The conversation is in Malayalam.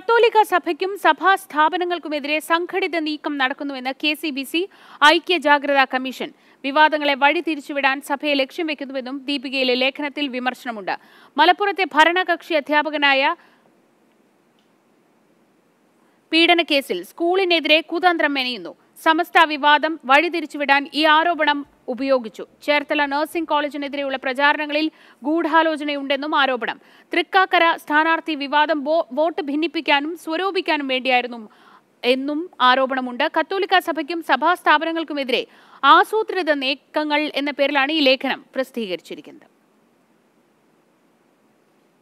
കത്തോലിക്ക സഭയ്ക്കും സഭാ സ്ഥാപനങ്ങൾക്കുമെതിരെ സംഘടിത നീക്കം നടക്കുന്നുവെന്ന് കെ സി ബി സി ഐക്യ ജാഗ്രതാ കമ്മീഷൻ വിവാദങ്ങളെ വഴിതിരിച്ചുവിടാൻ സഭയെ ലക്ഷ്യം വെക്കുന്നുവെന്നും ദീപികയിലെ ലേഖനത്തിൽ വിമർശനമുണ്ട് മലപ്പുറത്തെ ഭരണകക്ഷി അധ്യാപകനായ പീഡനക്കേസിൽ സ്കൂളിനെതിരെ കുതന്ത്രം മെനയുന്നു സമസ്ത വിവാദം വഴിതിരിച്ചുവിടാൻ ഈ ആരോപണം ഉപയോഗിച്ചു ചേർത്തല നഴ്സിംഗ് കോളേജിനെതിരെയുള്ള പ്രചാരണങ്ങളിൽ ഗൂഢാലോചനയുണ്ടെന്നും ആരോപണം തൃക്കാക്കര സ്ഥാനാർത്ഥി വിവാദം വോട്ട് ഭിന്നിപ്പിക്കാനും സ്വരൂപിക്കാനും വേണ്ടിയായിരുന്നു എന്നും ആരോപണമുണ്ട് കത്തോലിക്ക സഭയ്ക്കും സഭാ സ്ഥാപനങ്ങൾക്കുമെതിരെ ആസൂത്രിത നീക്കങ്ങൾ എന്ന പേരിലാണ് ഈ ലേഖനം പ്രസിദ്ധീകരിച്ചിരിക്കുന്നത്